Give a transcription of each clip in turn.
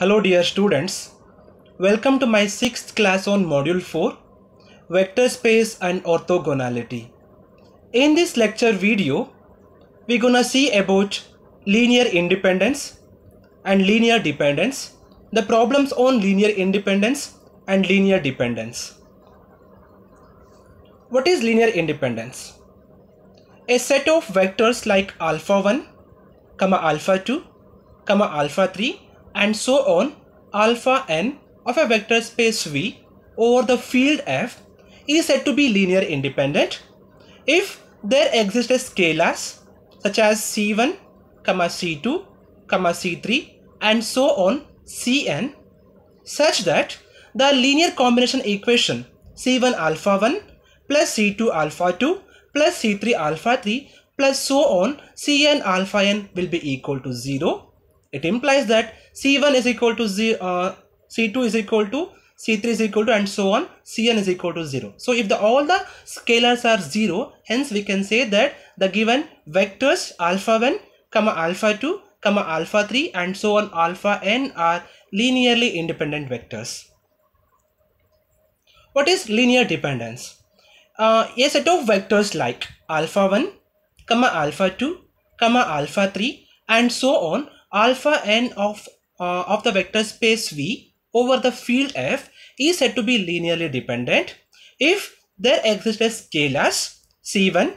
Hello dear students, welcome to my 6th class on module 4, Vector Space and Orthogonality. In this lecture video, we're gonna see about linear independence and linear dependence, the problems on linear independence and linear dependence. What is linear independence? A set of vectors like alpha 1, comma alpha 2, comma alpha 3 and so on alpha n of a vector space V over the field F is said to be linear independent if there exist scalars such as C1, C2, C3 and so on Cn such that the linear combination equation C1 alpha 1 plus C2 alpha 2 plus C3 alpha 3 plus so on Cn alpha n will be equal to 0 it implies that C1 is equal to Z, uh, C2 is equal to C3 is equal to and so on Cn is equal to 0. So if the all the scalars are 0 hence we can say that the given vectors alpha 1 comma alpha 2 comma alpha 3 and so on alpha n are linearly independent vectors. What is linear dependence? Uh, a set of vectors like alpha 1 comma alpha 2 comma alpha 3 and so on alpha n of, uh, of the vector space V over the field F is said to be linearly dependent if there exists a scalars C1,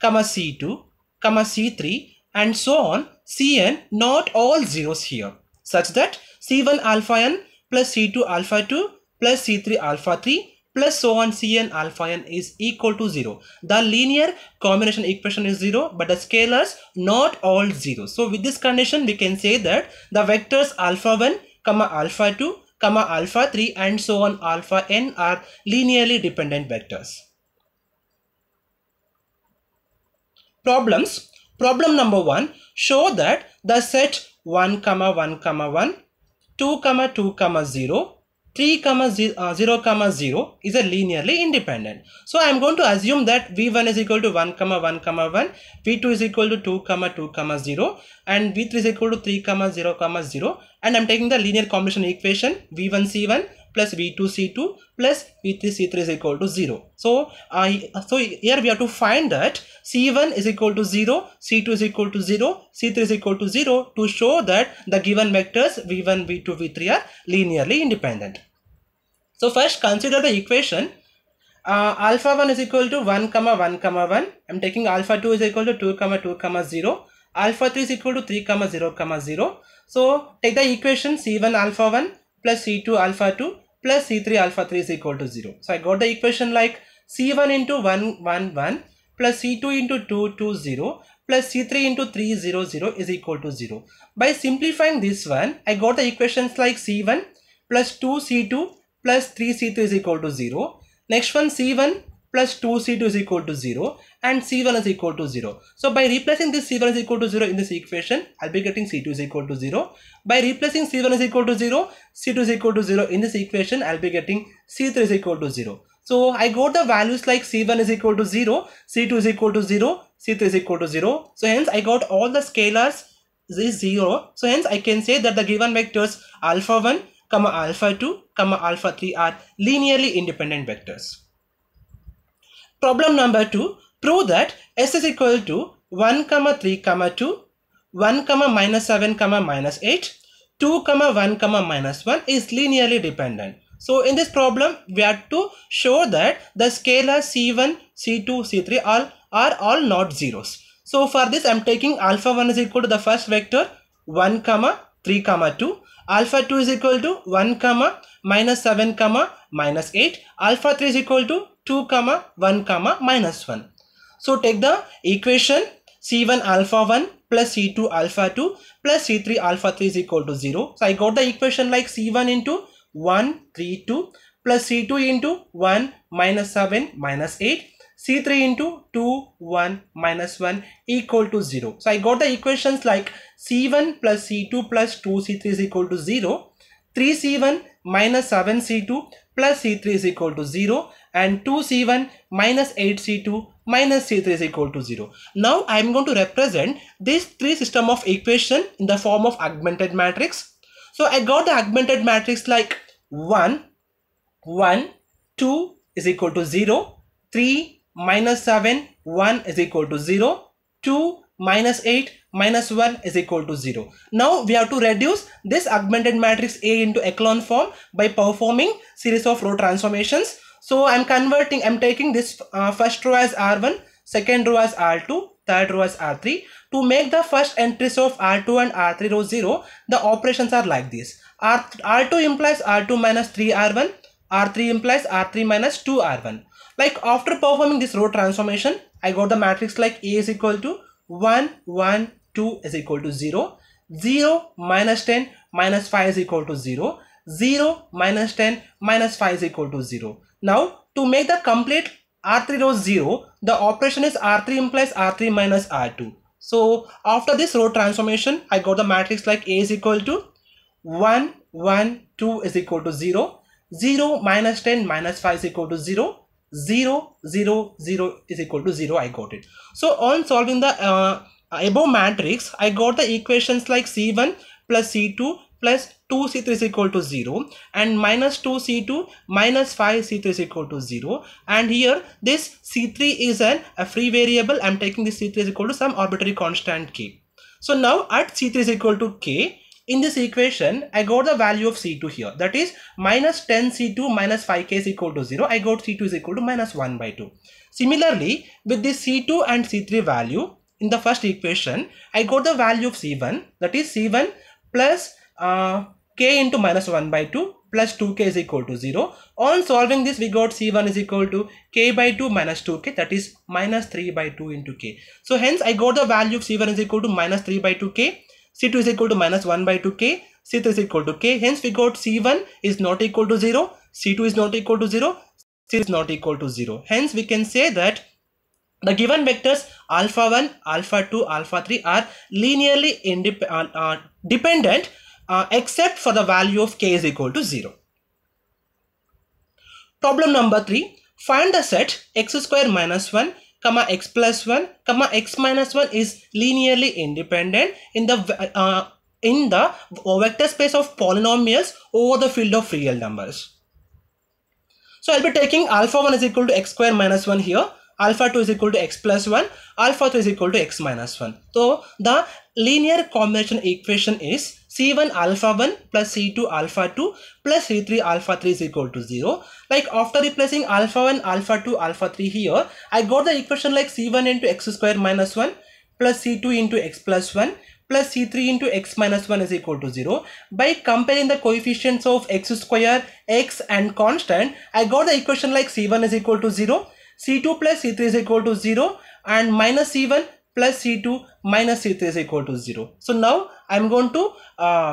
comma C2, comma C3 and so on Cn not all zeros here such that C1 alpha n plus C2 alpha 2 plus C3 alpha 3 plus so on Cn alpha n is equal to 0. The linear combination equation is 0 but the scalars not all 0. So with this condition we can say that the vectors alpha 1 comma alpha 2 comma alpha 3 and so on alpha n are linearly dependent vectors. Problems. Problem number 1 show that the set 1 comma 1 comma 1 2 comma 2 comma 0 3 comma 0, uh, 0 comma 0 is a linearly independent. So I am going to assume that v1 is equal to 1 comma 1 comma 1, v2 is equal to 2 comma 2 comma 0 and v3 is equal to 3 comma 0 comma 0 and I am taking the linear combination equation v1 c1 plus v2c2 plus v3c3 is equal to 0. So, I uh, so here we have to find that c1 is equal to 0, c2 is equal to 0, c3 is equal to 0 to show that the given vectors v1, v2, v3 are linearly independent. So first consider the equation uh, alpha 1 is equal to 1 comma 1 comma 1 I'm taking alpha 2 is equal to 2 comma 2 comma 0 alpha 3 is equal to 3 comma 0 comma 0 so take the equation c1 alpha 1 plus c2 alpha 2 plus c3 alpha 3 is equal to 0 so I got the equation like c1 into 1 1 1 plus c2 into 2 2 0 plus c3 into 3 0 0 is equal to 0 by simplifying this one I got the equations like c1 plus 2c2 plus 3C2 is equal to 0. Next one C1 plus 2C2 is equal to 0 and C1 is equal to 0. So by replacing this C1 is equal to 0 in this equation, I'll be getting C2 is equal to 0. By replacing C1 is equal to 0, C2 is equal to 0 in this equation, I'll be getting C3 is equal to 0. So I got the values like C1 is equal to 0, C2 is equal to 0, C3 is equal to 0. So hence I got all the scalars is 0. So hence I can say that the given vectors alpha 1, comma alpha 2, comma alpha 3 are linearly independent vectors. Problem number 2, prove that S is equal to 1 comma 3 comma 2, 1 comma minus 7 comma minus 8, 2 comma 1 comma minus 1 is linearly dependent. So in this problem, we have to show that the scalar C1, C2, C3 all, are all not zeros. So for this, I'm taking alpha 1 is equal to the first vector 1 comma 3 comma 2 alpha 2 is equal to 1 comma minus 7 comma minus 8 alpha 3 is equal to 2 comma 1 comma minus 1 so take the equation c1 alpha 1 plus c2 alpha 2 plus c3 alpha 3 is equal to 0 so i got the equation like c1 into 1 3 2 plus c2 into 1 minus 7 minus 8 C3 into 2, 1, minus 1 equal to 0. So I got the equations like C1 plus C2 plus 2C3 is equal to 0, 3C1 minus 7C2 plus C3 is equal to 0 and 2C1 minus 8C2 minus C3 is equal to 0. Now I am going to represent this three system of equation in the form of augmented matrix. So I got the augmented matrix like 1, 1, 2 is equal to 0, 3, minus 7 1 is equal to 0 2 minus 8 minus 1 is equal to 0. Now we have to reduce this augmented matrix A into echelon form by performing series of row transformations. So I'm converting, I'm taking this uh, first row as R1, second row as R2, third row as R3. To make the first entries of R2 and R3 row 0, the operations are like this. R2 implies R2 minus 3R1, R3 implies R3 minus 2R1. Like after performing this row transformation, I got the matrix like A is equal to 1, 1, 2 is equal to 0, 0, minus 10, minus 5 is equal to 0, 0, minus 10, minus 5 is equal to 0. Now to make the complete R3 row 0, the operation is R3 implies R3 minus R2. So after this row transformation, I got the matrix like A is equal to 1, 1, 2 is equal to 0, 0, minus 10, minus 5 is equal to 0, 0 0 0 is equal to 0 I got it so on solving the uh, above matrix I got the equations like c1 plus c2 plus 2c3 is equal to 0 and minus 2c2 minus 5c3 is equal to 0 and here this c3 is an a free variable I'm taking this c3 is equal to some arbitrary constant k so now at c3 is equal to k in this equation, I got the value of C2 here. That is minus 10 C2 minus 5K is equal to 0. I got C2 is equal to minus 1 by 2. Similarly, with this C2 and C3 value, in the first equation, I got the value of C1. That is C1 plus uh, K into minus 1 by 2 plus 2k is equal to 0. On solving this, we got c1 is equal to k by 2 minus 2k, that is minus 3 by 2 into k. So hence, I got the value of c1 is equal to minus 3 by 2k. C2 is equal to minus 1 by 2k, C3 is equal to k. Hence we got C1 is not equal to 0, C2 is not equal to 0, C is not equal to 0. Hence we can say that the given vectors alpha 1, alpha 2, alpha 3 are linearly independent, uh, uh, dependent uh, except for the value of k is equal to 0. Problem number 3. Find the set x square minus 1 comma x plus 1 comma x minus 1 is linearly independent in the uh, in the vector space of polynomials over the field of real numbers. So I'll be taking alpha 1 is equal to x square minus 1 here alpha 2 is equal to x plus 1 alpha 2 is equal to x minus 1 so the linear combination equation is C1 alpha 1 plus C2 alpha 2 plus C3 alpha 3 is equal to 0. Like after replacing alpha 1, alpha 2, alpha 3 here, I got the equation like C1 into x square minus 1 plus C2 into x plus 1 plus C3 into x minus 1 is equal to 0. By comparing the coefficients of x square, x and constant, I got the equation like C1 is equal to 0, C2 plus C3 is equal to 0 and minus C1 plus C2 minus C3 is equal to 0. So now I'm going to uh,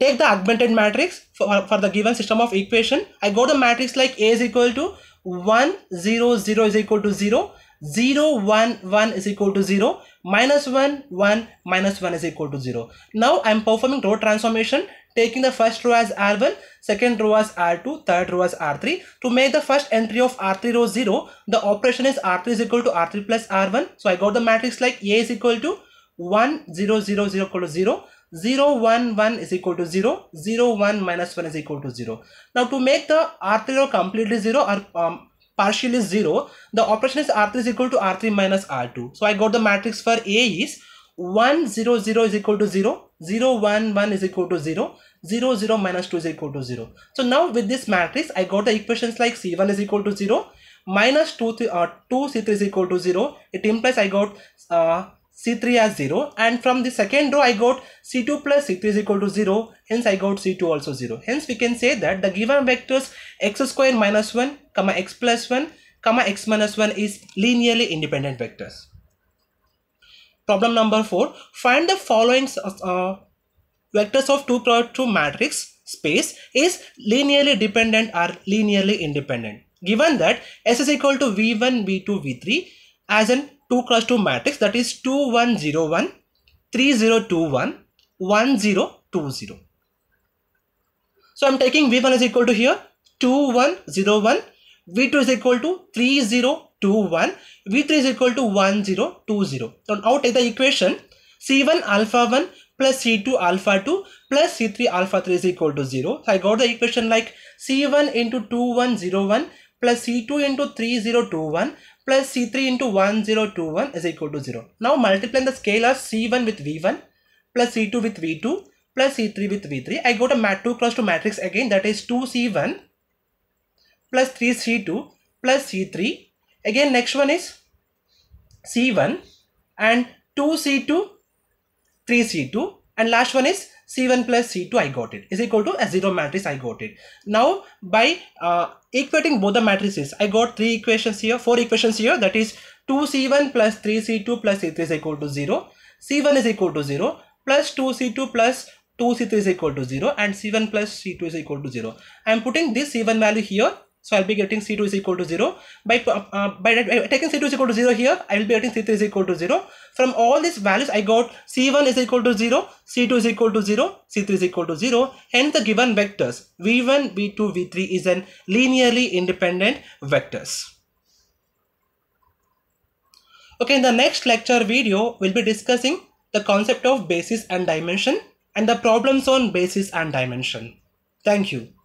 take the augmented matrix for, for the given system of equation. I go to matrix like A is equal to 1, 0, 0 is equal to 0, 0, 1, 1 is equal to 0, minus 1, 1, minus 1 is equal to 0. Now I'm performing row transformation taking the first row as R1, second row as R2, third row as R3. To make the first entry of R3 row 0, the operation is R3 is equal to R3 plus R1. So I got the matrix like A is equal to 1, 0, 0, 0 equal to 0. 0 1 1 is equal to 0 0 1 minus 1 is equal to 0 now to make the r3 row completely 0 or um, partially 0 the operation is r3 is equal to r3 minus r2 so i got the matrix for a is 1 0 0 is equal to 0 0 1 1 is equal to 0 0 0 minus 2 is equal to 0 so now with this matrix i got the equations like c1 is equal to 0 minus 2 th uh, 2 c3 is equal to 0 it implies i got uh, c3 as 0 and from the second row I got c2 plus c3 is equal to 0 hence I got c2 also 0 hence we can say that the given vectors x square minus 1 comma x plus 1 comma x minus 1 is linearly independent vectors. Problem number 4 find the following uh, vectors of 2 cross 2 matrix space is linearly dependent or linearly independent. Given that S is equal to V1, V2, V3 as an 2 cross 2 matrix that is 2 1 0 1 3 0 2 1 1 0 2 0. So I'm taking V1 is equal to here 2 1 0 1 V2 is equal to 3 0 2 1 V3 is equal to 1 0 2 0. So now take the equation C1 alpha 1 plus C2 alpha 2 plus C3 alpha 3 is equal to 0. So I got the equation like C1 into 2101 plus C2 into 3021 plus C3 into 1021 is equal to 0. Now multiply the scalar C1 with V1 plus C2 with V2 plus C3 with V3. I got a mat 2 cross 2 matrix again that is 2C1 plus 3C2 plus C3. Again next one is C1 and 2C2 3C2 and last one is C1 plus C2 I got it is equal to S0 matrix I got it. Now by uh, equating both the matrices I got three equations here, four equations here that is 2C1 plus 3C2 plus C3 is equal to 0, C1 is equal to 0 plus 2C2 plus 2C3 is equal to 0 and C1 plus C2 is equal to 0. I am putting this C1 value here so I'll be getting C2 is equal to 0. By, uh, uh by uh, taking C2 is equal to 0 here, I will be getting C3 is equal to 0. From all these values, I got C1 is equal to 0, C2 is equal to 0, C3 is equal to 0. Hence the given vectors V1, V2, V3 is an linearly independent vectors. Okay, in the next lecture video, we'll be discussing the concept of basis and dimension and the problems on basis and dimension. Thank you.